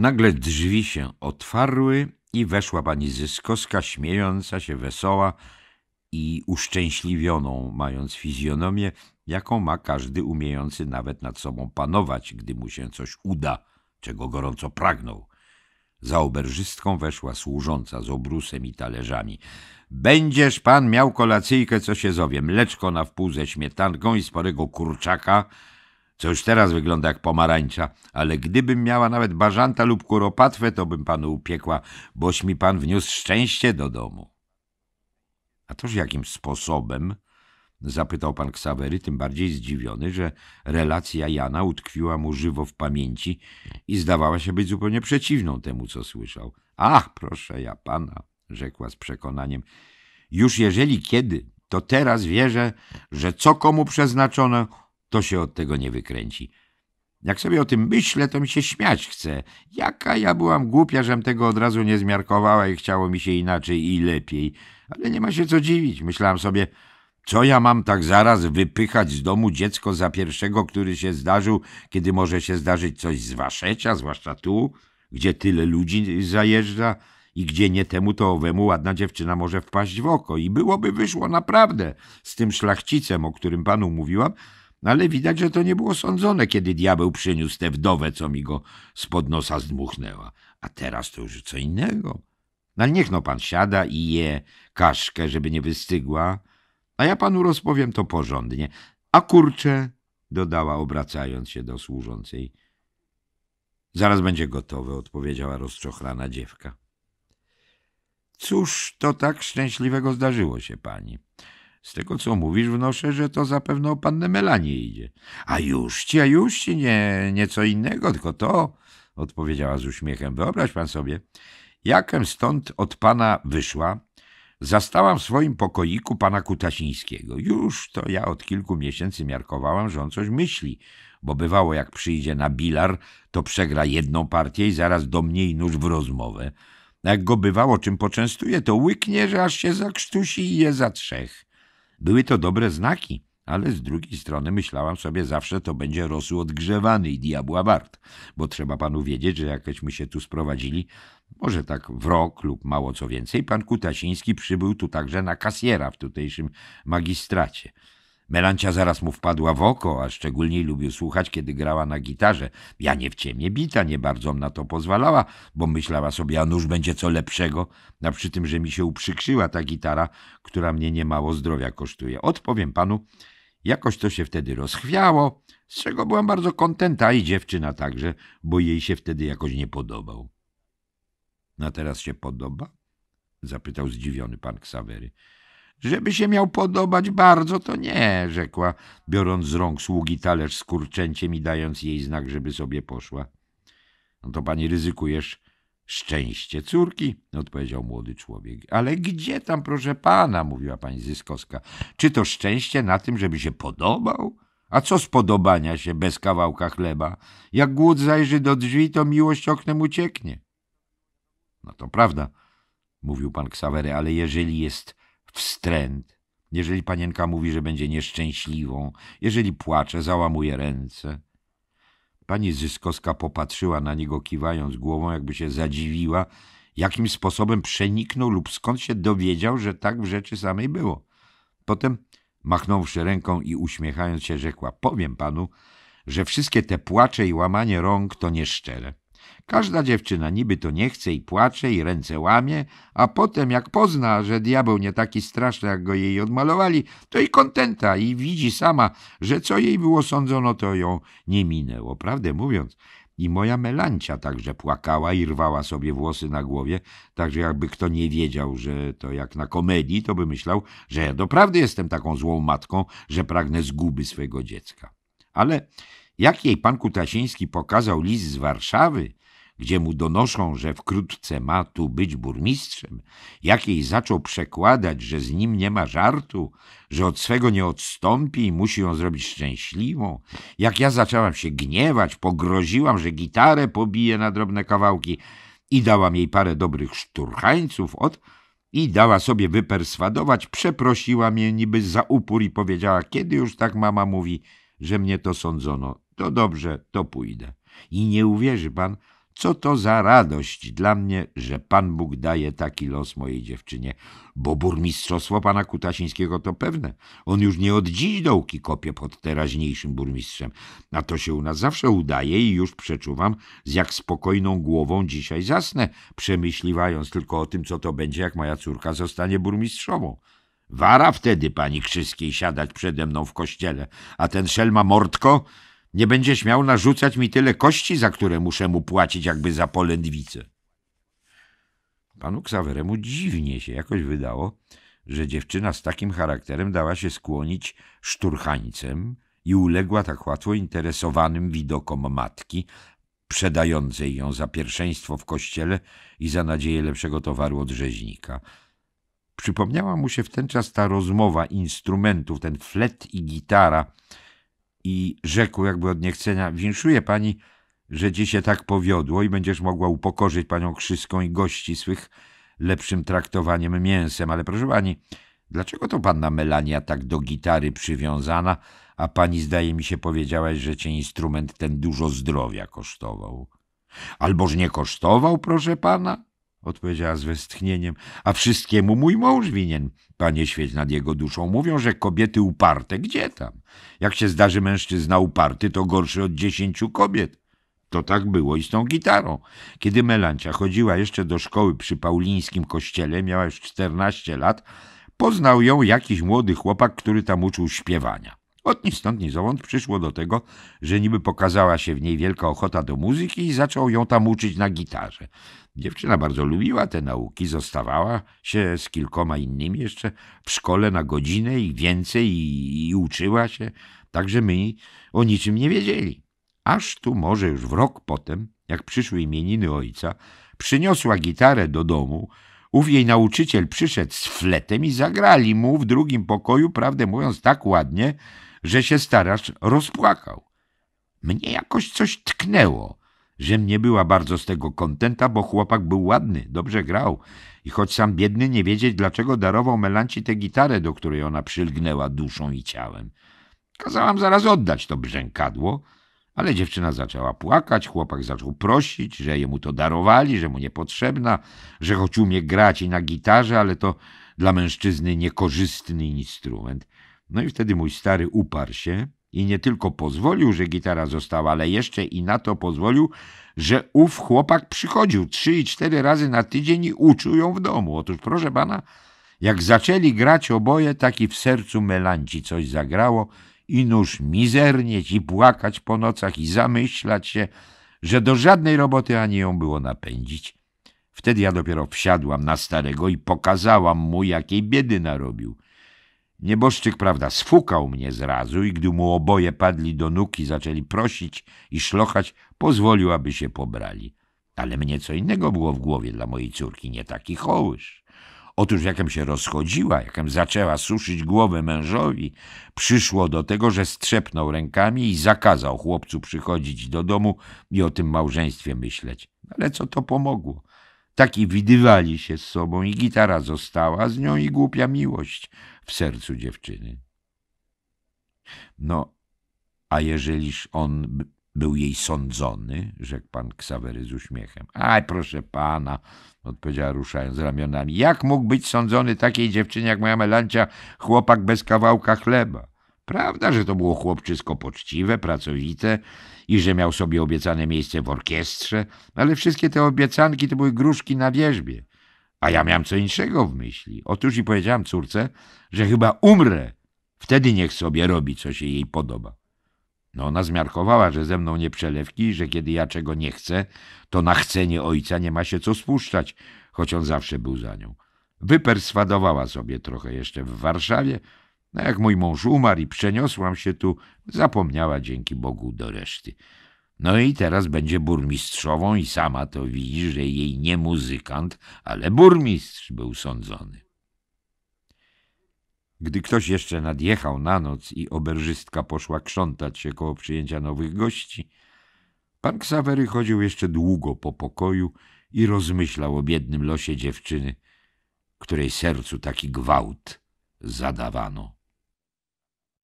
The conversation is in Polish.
Nagle drzwi się otwarły i weszła pani Zyskowska, śmiejąca się, wesoła i uszczęśliwioną, mając fizjonomię, jaką ma każdy umiejący nawet nad sobą panować, gdy mu się coś uda, czego gorąco pragnął. Za oberżystką weszła służąca z obrusem i talerzami. Będziesz pan miał kolacyjkę, co się zowie, mleczko na wpół ze śmietanką i sporego kurczaka, co już teraz wygląda jak pomarańcza, ale gdybym miała nawet bażanta lub kuropatwę, to bym panu upiekła, boś mi pan wniósł szczęście do domu. A toż jakim sposobem? Zapytał pan Ksawery, tym bardziej zdziwiony, że relacja Jana utkwiła mu żywo w pamięci i zdawała się być zupełnie przeciwną temu, co słyszał. Ach, proszę ja pana, rzekła z przekonaniem, już jeżeli kiedy, to teraz wierzę, że co komu przeznaczono, to się od tego nie wykręci. Jak sobie o tym myślę, to mi się śmiać chce. Jaka ja byłam głupia, żem tego od razu nie zmiarkowała i chciało mi się inaczej i lepiej. Ale nie ma się co dziwić. Myślałam sobie, co ja mam tak zaraz wypychać z domu dziecko za pierwszego, który się zdarzył, kiedy może się zdarzyć coś z waszecia, zwłaszcza tu, gdzie tyle ludzi zajeżdża i gdzie nie temu to owemu ładna dziewczyna może wpaść w oko. I byłoby wyszło naprawdę z tym szlachcicem, o którym panu mówiłam, no ale widać, że to nie było sądzone, kiedy diabeł przyniósł tę wdowę, co mi go spod nosa zdmuchnęła. A teraz to już co innego. No niech no pan siada i je kaszkę, żeby nie wystygła, a ja panu rozpowiem to porządnie. A kurcze, dodała, obracając się do służącej. Zaraz będzie gotowe, odpowiedziała rozczochrana dziewka. Cóż to tak szczęśliwego zdarzyło się pani? Z tego, co mówisz, wnoszę, że to zapewne o pannę Melanie idzie. A już ci, a już ci, nie, co innego, tylko to, odpowiedziała z uśmiechem. Wyobraź pan sobie, jakem stąd od pana wyszła, zastałam w swoim pokoiku pana Kutasińskiego. Już to ja od kilku miesięcy miarkowałam, że on coś myśli, bo bywało, jak przyjdzie na bilar, to przegra jedną partię i zaraz do mnie i nóż w rozmowę. Jak go bywało, czym poczęstuje, to łyknie, że aż się zakrztusi i je za trzech. Były to dobre znaki, ale z drugiej strony myślałam sobie zawsze to będzie rosół odgrzewany i diabła wart, bo trzeba panu wiedzieć, że jakieśmy się tu sprowadzili, może tak w rok lub mało co więcej, pan Kutasiński przybył tu także na kasjera w tutejszym magistracie. Melancia zaraz mu wpadła w oko, a szczególnie lubił słuchać, kiedy grała na gitarze. Ja nie w ciemie bita, nie bardzo na to pozwalała, bo myślała sobie, a nuż będzie co lepszego, a przy tym, że mi się uprzykrzyła ta gitara, która mnie niemało zdrowia kosztuje. Odpowiem panu, jakoś to się wtedy rozchwiało, z czego byłam bardzo kontenta i dziewczyna także, bo jej się wtedy jakoś nie podobał. No — A teraz się podoba? — zapytał zdziwiony pan Ksawery. Żeby się miał podobać bardzo, to nie, rzekła, biorąc z rąk sługi talerz z kurczęciem i dając jej znak, żeby sobie poszła. No to pani ryzykujesz szczęście córki, odpowiedział młody człowiek. Ale gdzie tam, proszę pana, mówiła pani Zyskowska. Czy to szczęście na tym, żeby się podobał? A co z podobania się bez kawałka chleba? Jak głód zajrzy do drzwi, to miłość oknem ucieknie. No to prawda, mówił pan Ksawery, ale jeżeli jest wstręt. Jeżeli panienka mówi, że będzie nieszczęśliwą, jeżeli płacze, załamuje ręce. Pani Zyskowska popatrzyła na niego, kiwając głową, jakby się zadziwiła, jakim sposobem przeniknął lub skąd się dowiedział, że tak w rzeczy samej było. Potem, machnąwszy ręką i uśmiechając się, rzekła, powiem panu, że wszystkie te płacze i łamanie rąk to nieszczere. Każda dziewczyna niby to nie chce i płacze i ręce łamie, a potem jak pozna, że diabeł nie taki straszny, jak go jej odmalowali, to i kontenta i widzi sama, że co jej było sądzono, to ją nie minęło. Prawdę mówiąc, i moja melancia także płakała i rwała sobie włosy na głowie, także jakby kto nie wiedział, że to jak na komedii, to by myślał, że ja doprawdy jestem taką złą matką, że pragnę zguby swego dziecka. Ale jak jej pan Kutasiński pokazał list z Warszawy, gdzie mu donoszą, że wkrótce ma tu być burmistrzem, jakiej zaczął przekładać, że z nim nie ma żartu, że od swego nie odstąpi i musi ją zrobić szczęśliwą. Jak ja zaczęłam się gniewać, pogroziłam, że gitarę pobije na drobne kawałki i dałam jej parę dobrych szturchańców od i dała sobie wyperswadować, przeprosiła mnie niby za upór i powiedziała, kiedy już tak mama mówi, że mnie to sądzono, to dobrze, to pójdę. I nie uwierzy pan, co to za radość dla mnie, że Pan Bóg daje taki los mojej dziewczynie, bo burmistrzostwo pana Kutasińskiego to pewne. On już nie od dziś dołki kopie pod teraźniejszym burmistrzem, a to się u nas zawsze udaje i już przeczuwam, z jak spokojną głową dzisiaj zasnę, przemyśliwając tylko o tym, co to będzie, jak moja córka zostanie burmistrzową. Wara wtedy pani Krzyskiej siadać przede mną w kościele, a ten szelma Mortko nie będzie śmiał narzucać mi tyle kości, za które muszę mu płacić jakby za polędwicę. Panu Ksaweremu dziwnie się jakoś wydało, że dziewczyna z takim charakterem dała się skłonić szturchańcem i uległa tak łatwo interesowanym widokom matki, przedającej ją za pierwszeństwo w kościele i za nadzieję lepszego towaru od rzeźnika. Przypomniała mu się w ten czas ta rozmowa instrumentów, ten flet i gitara, i rzekł jakby od niechcenia, winszuję pani, że ci się tak powiodło i będziesz mogła upokorzyć panią Krzyską i gości swych lepszym traktowaniem mięsem, ale proszę pani, dlaczego to panna Melania tak do gitary przywiązana, a pani zdaje mi się powiedziałaś, że cię instrument ten dużo zdrowia kosztował? Alboż nie kosztował, proszę pana? odpowiedziała z westchnieniem, a wszystkiemu mój mąż winien. Panie świeć nad jego duszą. Mówią, że kobiety uparte. Gdzie tam? Jak się zdarzy mężczyzna uparty, to gorszy od dziesięciu kobiet. To tak było i z tą gitarą. Kiedy Melancia chodziła jeszcze do szkoły przy Paulińskim kościele, miała już czternaście lat, poznał ją jakiś młody chłopak, który tam uczył śpiewania. Od ni stąd, ni zowąd przyszło do tego, że niby pokazała się w niej wielka ochota do muzyki i zaczął ją tam uczyć na gitarze. Dziewczyna bardzo lubiła te nauki, zostawała się z kilkoma innymi jeszcze w szkole na godzinę i więcej i, i uczyła się, także my o niczym nie wiedzieli. Aż tu może już w rok potem, jak przyszły imieniny ojca, przyniosła gitarę do domu, Ów jej nauczyciel przyszedł z fletem i zagrali mu w drugim pokoju, prawdę mówiąc, tak ładnie, że się starasz, rozpłakał. Mnie jakoś coś tknęło, że mnie była bardzo z tego kontenta, bo chłopak był ładny, dobrze grał i choć sam biedny nie wiedzieć, dlaczego darował Melanci tę gitarę, do której ona przylgnęła duszą i ciałem. Kazałam zaraz oddać to brzękadło, ale dziewczyna zaczęła płakać, chłopak zaczął prosić, że jemu to darowali, że mu niepotrzebna, że choć umie grać i na gitarze, ale to dla mężczyzny niekorzystny instrument. No i wtedy mój stary uparł się i nie tylko pozwolił, że gitara została, ale jeszcze i na to pozwolił, że ów chłopak przychodził trzy i cztery razy na tydzień i uczył ją w domu. Otóż proszę pana, jak zaczęli grać oboje, taki w sercu Melanci coś zagrało i nóż mizernieć i płakać po nocach i zamyślać się, że do żadnej roboty ani ją było napędzić. Wtedy ja dopiero wsiadłam na starego i pokazałam mu, jakiej biedy narobił – Nieboszczyk, prawda, sfukał mnie zrazu i gdy mu oboje padli do nóg i zaczęli prosić i szlochać, pozwolił, aby się pobrali. Ale mnie co innego było w głowie dla mojej córki, nie taki hołysz. Otóż jakem się rozchodziła, jakem zaczęła suszyć głowę mężowi, przyszło do tego, że strzepnął rękami i zakazał chłopcu przychodzić do domu i o tym małżeństwie myśleć. Ale co to pomogło? Tak i widywali się z sobą i gitara została z nią i głupia miłość w sercu dziewczyny. No, a jeżeliż on był jej sądzony, rzekł pan Ksawery z uśmiechem. Aj, proszę pana, odpowiedziała ruszając ramionami. Jak mógł być sądzony takiej dziewczynie jak moja Melancia chłopak bez kawałka chleba? Prawda, że to było chłopczysko poczciwe, pracowite i że miał sobie obiecane miejsce w orkiestrze, ale wszystkie te obiecanki to były gruszki na wierzbie. A ja miałem co innego w myśli. Otóż i powiedziałam córce, że chyba umrę. Wtedy niech sobie robi, co się jej podoba. No ona zmiarkowała, że ze mną nie przelewki, że kiedy ja czego nie chcę, to na chcenie ojca nie ma się co spuszczać, choć on zawsze był za nią. Wyperswadowała sobie trochę jeszcze w Warszawie, no jak mój mąż umarł i przeniosłam się tu, zapomniała dzięki Bogu do reszty. No i teraz będzie burmistrzową i sama to widzi, że jej nie muzykant, ale burmistrz był sądzony. Gdy ktoś jeszcze nadjechał na noc i oberżystka poszła krzątać się koło przyjęcia nowych gości, pan Ksawery chodził jeszcze długo po pokoju i rozmyślał o biednym losie dziewczyny, której sercu taki gwałt zadawano.